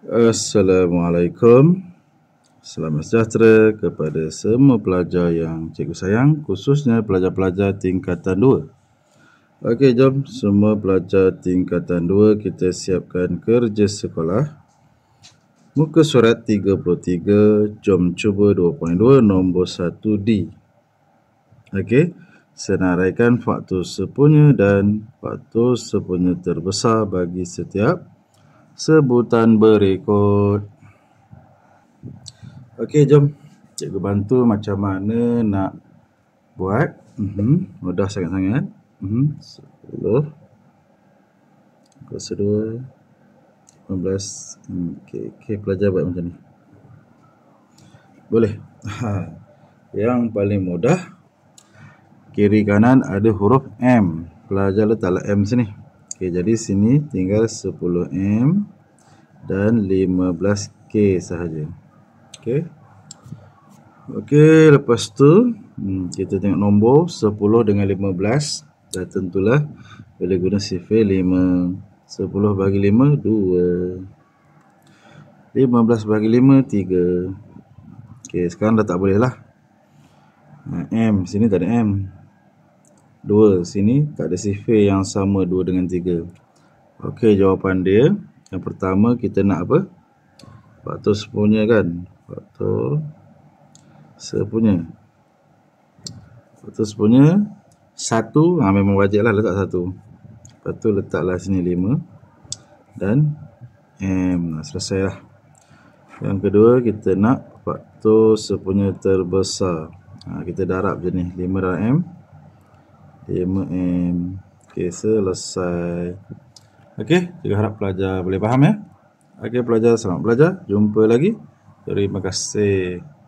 Assalamualaikum Selamat sejahtera kepada semua pelajar yang cikgu sayang khususnya pelajar-pelajar tingkatan 2 Ok jom semua pelajar tingkatan 2 kita siapkan kerja sekolah Muka surat 33 jom cuba 2.2 nombor 1D Ok senaraikan faktor sepunya dan faktor sepunya terbesar bagi setiap sebutan berikut. Okey, jom. Cikgu bantu macam mana nak buat. Uh-huh. Mudah sangat-sangat. Uh-huh. 10. 12. 15. Okey, okay. pelajar buat macam ni. Boleh. Ha. Yang paling mudah. Kiri kanan ada huruf M. Pelajar letaklah M sini. Okey, jadi sini tinggal 10M dan 15K sahaja. Okey. Okey, lepas tu hmm, kita tengok nombor 10 dengan 15. Dah tentulah bila guna sifir 5. 10 bagi 5, 2. 15 bagi 5, 3. Okey, sekarang dah tak boleh lah. M, sini tak ada M. Dua sini tak ada sifir yang sama dua dengan tiga. ok jawapan dia yang pertama kita nak apa faktor sepunya kan faktor sepunya faktor sepunya satu. ha, memang wajib lah letak satu. lepas tu letaklah sini lima dan M ha, selesai lah yang kedua kita nak faktor sepunya terbesar ha, kita darab je lima 5 M MM Okay, selesai Okay, saya harap pelajar boleh faham ya Okay, pelajar, selamat belajar Jumpa lagi Terima kasih